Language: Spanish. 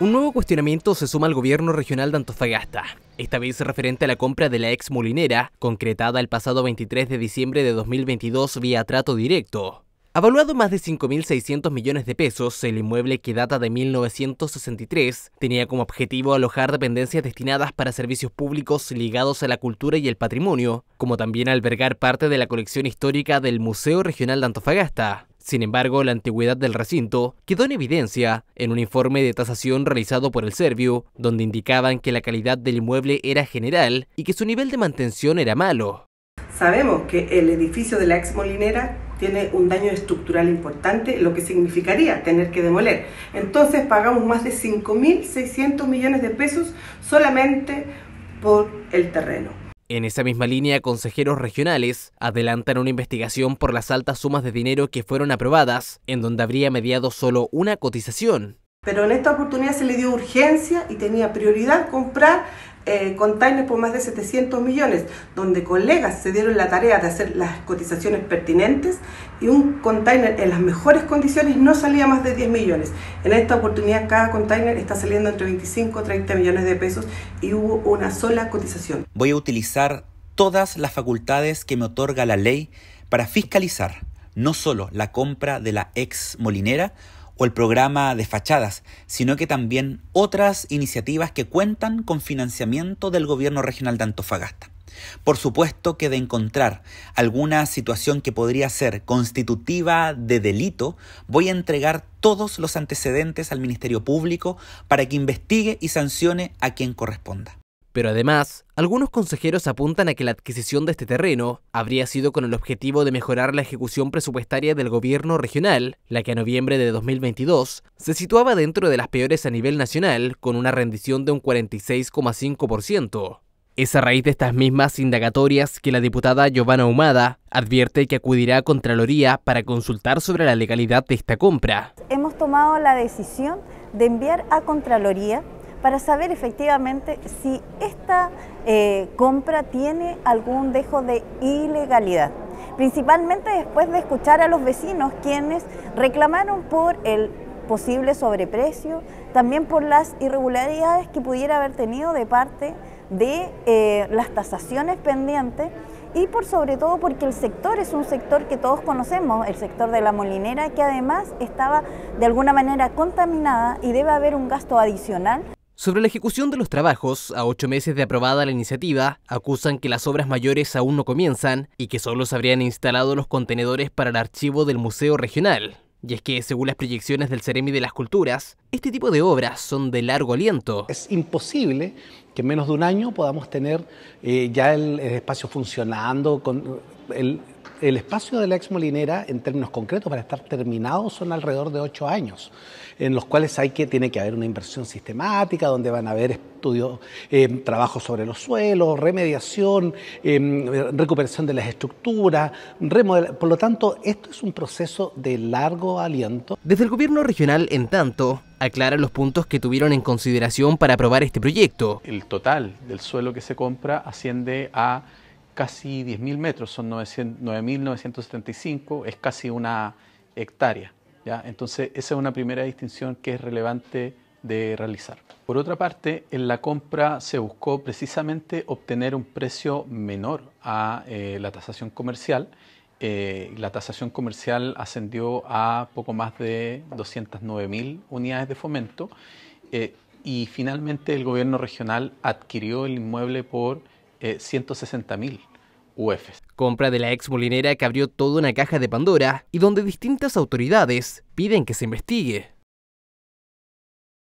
Un nuevo cuestionamiento se suma al gobierno regional de Antofagasta, esta vez referente a la compra de la ex molinera, concretada el pasado 23 de diciembre de 2022 vía trato directo. Avaluado más de 5.600 millones de pesos, el inmueble que data de 1963 tenía como objetivo alojar dependencias destinadas para servicios públicos ligados a la cultura y el patrimonio, como también albergar parte de la colección histórica del Museo Regional de Antofagasta. Sin embargo, la antigüedad del recinto quedó en evidencia en un informe de tasación realizado por el Servio, donde indicaban que la calidad del inmueble era general y que su nivel de mantención era malo. Sabemos que el edificio de la ex molinera tiene un daño estructural importante, lo que significaría tener que demoler. Entonces pagamos más de 5.600 millones de pesos solamente por el terreno. En esa misma línea, consejeros regionales adelantan una investigación por las altas sumas de dinero que fueron aprobadas, en donde habría mediado solo una cotización. Pero en esta oportunidad se le dio urgencia y tenía prioridad comprar eh, por más de 700 millones, donde colegas se dieron la tarea de hacer las cotizaciones pertinentes y un container en las mejores condiciones no salía más de 10 millones. En esta oportunidad cada container está saliendo entre 25 y 30 millones de pesos y hubo una sola cotización. Voy a utilizar todas las facultades que me otorga la ley para fiscalizar no solo la compra de la ex molinera, o el programa de fachadas, sino que también otras iniciativas que cuentan con financiamiento del gobierno regional de Antofagasta. Por supuesto que de encontrar alguna situación que podría ser constitutiva de delito, voy a entregar todos los antecedentes al Ministerio Público para que investigue y sancione a quien corresponda. Pero además, algunos consejeros apuntan a que la adquisición de este terreno habría sido con el objetivo de mejorar la ejecución presupuestaria del gobierno regional, la que a noviembre de 2022 se situaba dentro de las peores a nivel nacional, con una rendición de un 46,5%. Es a raíz de estas mismas indagatorias que la diputada Giovanna Humada advierte que acudirá a Contraloría para consultar sobre la legalidad de esta compra. Hemos tomado la decisión de enviar a Contraloría para saber efectivamente si esta eh, compra tiene algún dejo de ilegalidad. Principalmente después de escuchar a los vecinos quienes reclamaron por el posible sobreprecio, también por las irregularidades que pudiera haber tenido de parte de eh, las tasaciones pendientes y por sobre todo porque el sector es un sector que todos conocemos, el sector de la molinera, que además estaba de alguna manera contaminada y debe haber un gasto adicional. Sobre la ejecución de los trabajos, a ocho meses de aprobada la iniciativa, acusan que las obras mayores aún no comienzan y que solo se habrían instalado los contenedores para el archivo del Museo Regional. Y es que, según las proyecciones del Ceremi de las Culturas, este tipo de obras son de largo aliento. Es imposible que en menos de un año podamos tener eh, ya el, el, espacio funcionando, con el el espacio de la ex molinera, en términos concretos, para estar terminado son alrededor de ocho años, en los cuales hay que, tiene que haber una inversión sistemática, donde van a haber estudios, eh, trabajos sobre los suelos, remediación, em, recuperación de las estructuras, por lo tanto, esto es un proceso de largo aliento. Desde el gobierno regional, en tanto, aclara los puntos que tuvieron en consideración para aprobar este proyecto. El total del suelo que se compra asciende a casi 10.000 metros, son 9.975, es casi una hectárea. ¿ya? Entonces, esa es una primera distinción que es relevante de realizar. Por otra parte, en la compra se buscó precisamente obtener un precio menor a eh, la tasación comercial. Eh, la tasación comercial ascendió a poco más de 209.000 unidades de fomento eh, y finalmente el gobierno regional adquirió el inmueble por 160.000 Compra de la ex molinera que abrió toda una caja de Pandora y donde distintas autoridades piden que se investigue.